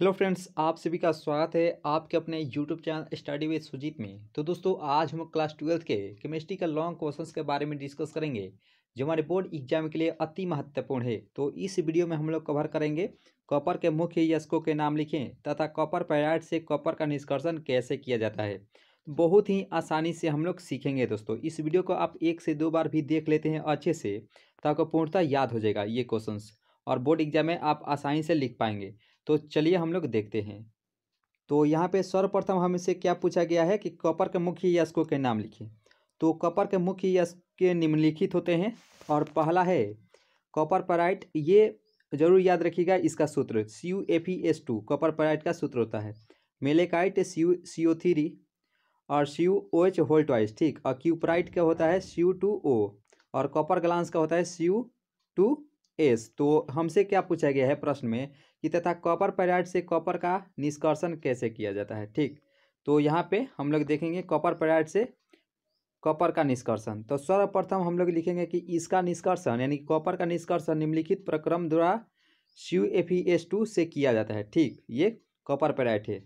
hello friends आप सभी का स्वागत है आपके अपने YouTube channel study with Sujeet में तो दोस्तों आज हम क्लास ट्वेल्थ के केमिस्ट्री का लॉन्ग क्वेश्चंस के बारे में डिस्कस करेंगे जो हमारे बोर्ड एग्जाम के लिए अति महत्वपूर्ण है तो इस वीडियो में हम लोग कवर करेंगे कॉपर के मुख्य यशकों के नाम लिखें तथा कॉपर पैराइड से कॉपर का निष्कर्षण कैसे किया जाता है बहुत ही आसानी से हम लोग सीखेंगे दोस्तों इस वीडियो को आप एक से दो बार भी देख लेते हैं अच्छे से तो आपको पूर्णतः याद हो जाएगा ये क्वेश्चंस और बोर्ड एग्जाम में आप आसानी से लिख पाएंगे तो चलिए हम लोग देखते हैं तो यहाँ पे सर्वप्रथम हमसे क्या पूछा गया है कि कॉपर के मुख्य यशकों के नाम लिखें तो कॉपर के मुख्य यश के निम्नलिखित होते हैं और पहला है कॉपर पराइट ये जरूर याद रखिएगा इसका सूत्र C U F E S two copper pyrite का सूत्र होता है malachite C U C O three और C U O H whole twice ठीक और क्यूपराइट का होता है सी यू टू ओ और कॉपर ग्लांस का होता है सी यू टू एस तो हमसे क्या पूछा गया है प्रश्न में कि तथा कॉपर पैराइड से कॉपर का निष्कर्षण कैसे किया जाता है ठीक तो यहाँ पे हम लोग देखेंगे कॉपर पैराइड से कॉपर का निष्कर्षण तो सर्वप्रथम हम लोग लिखेंगे कि इसका निष्कर्षण यानी कॉपर का निष्कर्षण निम्नलिखित प्रक्रम द्वारा C F E S two से किया जाता है ठीक ये कॉपर पैराइट है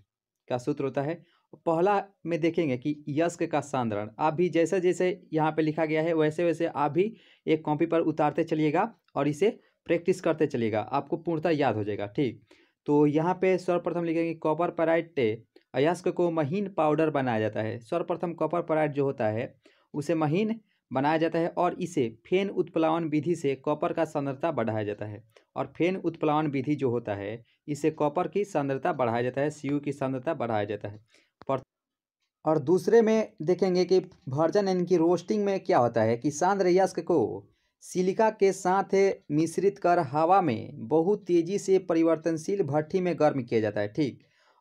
का सूत्र होता है पहला में देखेंगे कि यस्क का सांद्रण आप भी जैसे जैसे यहाँ पे लिखा गया है वैसे वैसे आप भी एक कॉपी पर उतारते चलिएगा और इसे प्रैक्टिस करते चलिएगा आपको पूर्णतः याद हो जाएगा ठीक तो यहाँ पे सर्वप्रथम लिखेंगे कॉपर पराइटे अयस्क को महीन पाउडर बनाया जाता है सर्वप्रथम कॉपर पराइट जो होता है उसे महीन बनाया जाता है और इसे फेन उत्प्लावन विधि से कॉपर का सांद्रता बढ़ाया जाता है और फेन उत्प्लावन विधि जो होता है इसे कॉपर की सांद्रता बढ़ाया जाता है सी की सांद्रता बढ़ाया जाता है और दूसरे में देखेंगे कि भर्जन यानी कि रोस्टिंग में क्या होता है कि सांद्र यस्क को सिलिका के साथ मिश्रित कर हवा में बहुत तेज़ी से परिवर्तनशील भट्टी में गर्म किया जाता है ठीक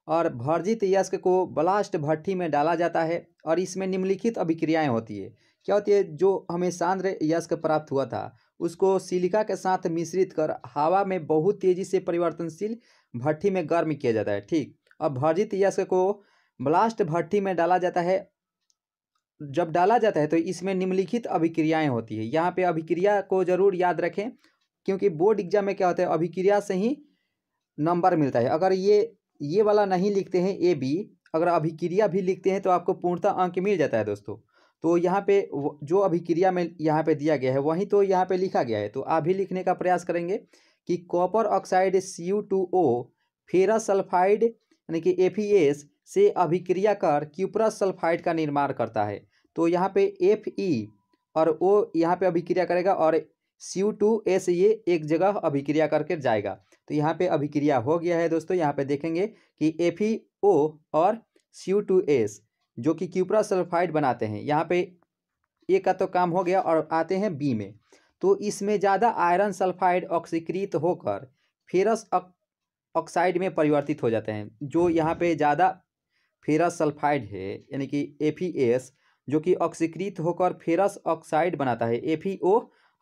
और भर्जित यश्क को ब्लास्ट भट्टी में डाला जाता है और इसमें निम्नलिखित अभिक्रियाएं होती है क्या होती है जो हमें सांद्र यश्क प्राप्त हुआ था उसको सिलिका के साथ मिश्रित कर हवा में बहुत तेजी से परिवर्तनशील भट्टी में गर्म किया जाता है ठीक अब भर्जित यश्क को ब्लास्ट भट्टी में डाला जाता है जब डाला जाता है तो इसमें निम्नलिखित अभिक्रियाएँ होती है यहाँ पर अभिक्रिया को जरूर याद रखें क्योंकि बोर्ड एग्जाम में क्या होता है अभिक्रिया से ही नंबर मिलता है अगर ये ये वाला नहीं लिखते हैं ए बी अगर अभिक्रिया भी लिखते हैं तो आपको पूर्णतः अंक मिल जाता है दोस्तों तो यहाँ पे जो अभिक्रिया में यहाँ पे दिया गया है वहीं तो यहाँ पे लिखा गया है तो आप लिखने का प्रयास करेंगे कि copper oxide C U two O ferrous sulphide यानी कि एफ एस से अभिक्रिया कर क्यूपरस सल्फाइड का निर्माण करता है तो यहाँ पे एफ ई e और ओ यहाँ पे अभिक्रिया करेगा और सी यू टू एस ये एक जगह अभिक्रिया करके जाएगा तो यहाँ पे अभिक्रिया हो गया है दोस्तों यहाँ पे देखेंगे कि एफ और सी टू एस जो कि क्यूपरा सल्फाइड बनाते हैं यहाँ पे ए का तो काम हो गया और आते हैं बी में तो इसमें ज़्यादा आयरन सल्फाइड ऑक्सीकृत होकर फेरस ऑक्साइड में परिवर्तित हो जाते हैं जो यहाँ पे ज़्यादा फेरस सल्फाइड है यानी कि एफ जो कि ऑक्सीकृत होकर फेरस ऑक्साइड बनाता है एफ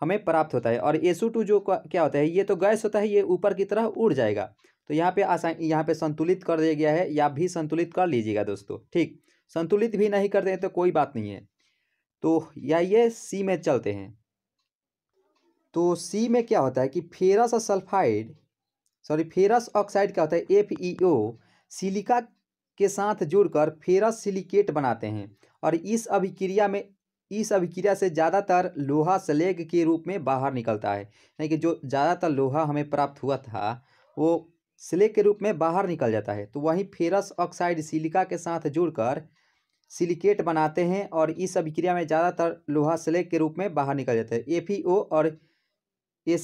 हमें प्राप्त होता है और एसू टू जो क्या होता है ये तो गैस होता है ये ऊपर की तरह उड़ जाएगा तो यहाँ पे आसान यहाँ पे संतुलित कर दिया गया है या भी संतुलित कर लीजिएगा दोस्तों ठीक संतुलित भी नहीं करते हैं तो कोई बात नहीं है तो या ये सी में चलते हैं तो सी में क्या होता है कि ferrous sulphide sorry ferrous oxide क्या होता है एफ ई ओ सिलिका के साथ जुड़कर फेरस सिलिकेट बनाते हैं और इस अभिक्रिया में इस अभिक्रिया से ज़्यादातर लोहा स्लेग के रूप में बाहर निकलता है यानी कि जो ज़्यादातर लोहा हमें प्राप्त हुआ था वो स्लेग के रूप में बाहर निकल जाता है तो वहीं फेरस ऑक्साइड सिलिका के साथ जुड़कर सिलिकेट बनाते हैं और इस अभिक्रिया में ज़्यादातर लोहा स्लेग के रूप में बाहर निकल जाता है ओ और एस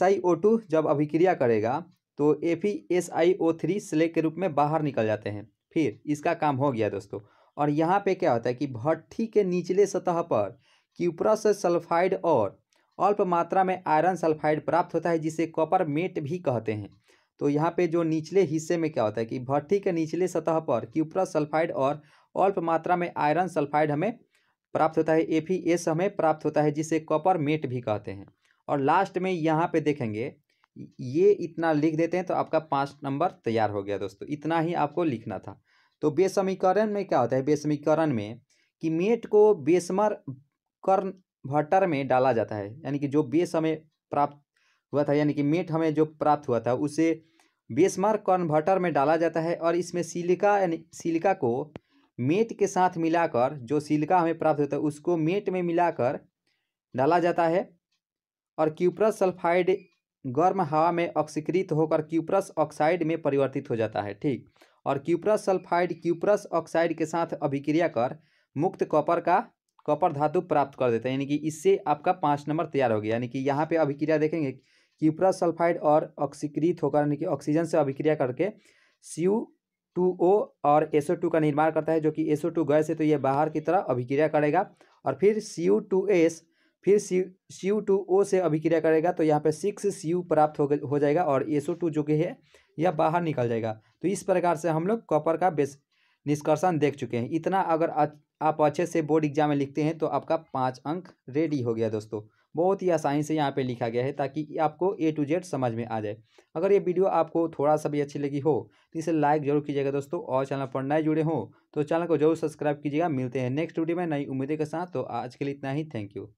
जब अभिक्रिया करेगा तो ओ थ्री स्लेग के रूप में बाहर निकल जाते हैं फिर इसका काम हो गया दोस्तों और यहाँ पे क्या होता है कि भट्ठी के निचले सतह पर क्यूपरस सल्फाइड और अल्प मात्रा में आयरन सल्फाइड प्राप्त होता है जिसे कॉपर मेट भी कहते हैं तो यहाँ पे जो निचले हिस्से में क्या होता है कि भट्टी के निचले सतह पर क्यूपरस सल्फाइड और अल्प मात्रा में आयरन सल्फाइड हमें प्राप्त होता है ए हमें प्राप्त होता है जिसे कॉपर मेट भी कहते हैं और लास्ट में यहाँ पे देखेंगे ये इतना लिख देते हैं तो आपका पाँच नंबर तैयार हो गया दोस्तों इतना ही आपको लिखना था तो बेसमीकरण में क्या होता है बेसमीकरण में कि मेट को बेसमर कर्ण भट्टर में डाला जाता है यानी कि जो बेस हमें प्राप्त हुआ था यानी कि मेट हमें जो प्राप्त हुआ था उसे बेसमार्क कन्वर्टर में डाला जाता है और इसमें सिलिका यानी सिलिका को मेट के साथ मिलाकर जो सिलिका हमें प्राप्त होता है उसको मेट में मिलाकर डाला जाता है और क्यूप्रस सल्फाइड गर्म हवा में ऑक्सीकृत होकर क्यूप्रस ऑक्साइड में परिवर्तित हो जाता है ठीक और क्यूप्रस सल्फाइड क्यूप्रस ऑक्साइड के साथ अभिक्रिया कर मुक्त कॉपर का कॉपर धातु प्राप्त कर देता है यानी कि इससे आपका पाँच नंबर तैयार हो गया यानी कि यहाँ पे अभिक्रिया देखेंगे क्यूपरा सल्फाइड और ऑक्सीकृत होकर यानी कि ऑक्सीजन से अभिक्रिया करके सी टू ओ और एसओ टू का निर्माण करता है जो कि एसओ टू गैस है तो ये बाहर की तरह अभिक्रिया करेगा और फिर सी यू टू एस फिर सी सी टू ओ से अभिक्रिया करेगा तो यहाँ पे सिक्स सी यू प्राप्त हो हो जाएगा और एसओ टू जो कि है यह बाहर निकल जाएगा तो इस प्रकार से हम लोग कॉपर का बेस निष्कर्षण देख चुके हैं इतना अगर आप अच्छे से बोर्ड एग्जाम में लिखते हैं तो आपका पाँच अंक रेडी हो गया दोस्तों बहुत ही आसानी से यहाँ पे लिखा गया है ताकि आपको ए टू जेड समझ में आ जाए अगर ये वीडियो आपको थोड़ा सा भी अच्छी लगी हो तो इसे लाइक जरूर कीजिएगा दोस्तों और चैनल पर नए जुड़े हों तो चैनल को जरूर सब्सक्राइब कीजिएगा मिलते हैं नेक्स्ट वीडियो में नई उम्मीदें के साथ तो आज के लिए इतना ही थैंक यू